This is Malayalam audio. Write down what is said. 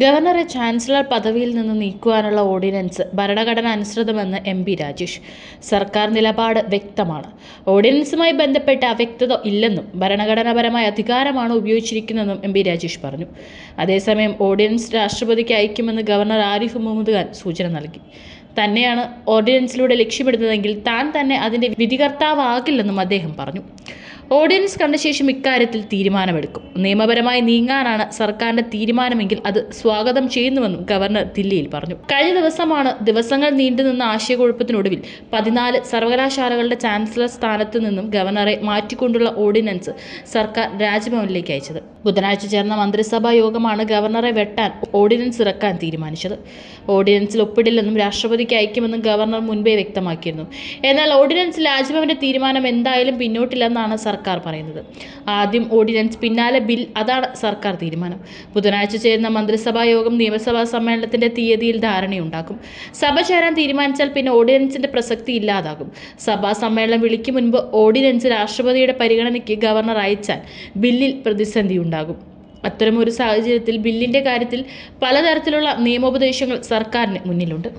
ഗവർണറെ ചാൻസലർ പദവിയിൽ നിന്ന് നീക്കുവാനുള്ള ഓർഡിനൻസ് ഭരണഘടന അനുസൃതമെന്ന് എം പി രാജേഷ് സർക്കാർ നിലപാട് വ്യക്തമാണ് ഓർഡിനൻസുമായി ബന്ധപ്പെട്ട അവ്യക്തത ഇല്ലെന്നും ഭരണഘടനാപരമായ അധികാരമാണ് ഉപയോഗിച്ചിരിക്കുന്നതെന്നും എം പി രാജേഷ് പറഞ്ഞു അതേസമയം ഓർഡിനൻസ് രാഷ്ട്രപതിക്ക് അയക്കുമെന്ന് ഗവർണർ ആരിഫ് മുഹമ്മദ് ഖാൻ സൂചന നൽകി തന്നെയാണ് ഓർഡിനൻസിലൂടെ ലക്ഷ്യമിടുന്നതെങ്കിൽ താൻ തന്നെ അതിൻ്റെ വിധികർത്താവാകില്ലെന്നും അദ്ദേഹം പറഞ്ഞു ഓഡിയൻസ് കണ്ട ശേഷം ഇക്കാര്യത്തിൽ തീരുമാനമെടുക്കും നിയമപരമായി നീങ്ങാനാണ് സർക്കാരിന്റെ തീരുമാനമെങ്കിൽ അത് സ്വാഗതം ചെയ്യുന്നുവെന്നും ഗവർണർ ദില്ലിയിൽ പറഞ്ഞു കഴിഞ്ഞ ദിവസമാണ് ദിവസങ്ങൾ നീണ്ടുനിന്ന ആശയക്കുഴപ്പത്തിനൊടുവിൽ പതിനാല് സർവകലാശാലകളുടെ ചാൻസലർ സ്ഥാനത്ത് നിന്നും ഗവർണറെ മാറ്റിക്കൊണ്ടുള്ള ഓർഡിനൻസ് സർക്കാർ രാജ്ഭവനിലേക്ക് അയച്ചത് ബുധനാഴ്ച ചേർന്ന മന്ത്രിസഭാ യോഗമാണ് ഗവർണറെ വെട്ടാൻ ഓർഡിനൻസ് ഇറക്കാൻ തീരുമാനിച്ചത് ഓർഡിനൻസിൽ ഒപ്പിടില്ലെന്നും രാഷ്ട്രപതിക്ക് അയക്കുമെന്നും ഗവർണർ മുൻപേ വ്യക്തമാക്കിയിരുന്നു എന്നാൽ ഓർഡിനൻസ് രാജ്ഭവന്റെ തീരുമാനം എന്തായാലും പിന്നോട്ടില്ലെന്നാണ് സർക്കാർ സർക്കാർ പറയുന്നത് ആദ്യം ഓർഡിനൻസ് പിന്നാലെ ബിൽ അതാണ് സർക്കാർ തീരുമാനം ബുധനാഴ്ച ചേരുന്ന മന്ത്രിസഭാ യോഗം നിയമസഭാ സമ്മേളനത്തിന്റെ തീയതിയിൽ ധാരണയുണ്ടാക്കും സഭ ചേരാൻ തീരുമാനിച്ചാൽ പിന്നെ ഓർഡിനൻസിന്റെ പ്രസക്തി ഇല്ലാതാകും സഭാ സമ്മേളനം വിളിക്കും മുൻപ് ഓർഡിനൻസ് രാഷ്ട്രപതിയുടെ പരിഗണനയ്ക്ക് ഗവർണർ അയച്ചാൽ ബില്ലിൽ പ്രതിസന്ധി ഉണ്ടാകും അത്തരമൊരു സാഹചര്യത്തിൽ ബില്ലിൻ്റെ കാര്യത്തിൽ പലതരത്തിലുള്ള നിയമോപദേശങ്ങൾ സർക്കാരിന് മുന്നിലുണ്ട്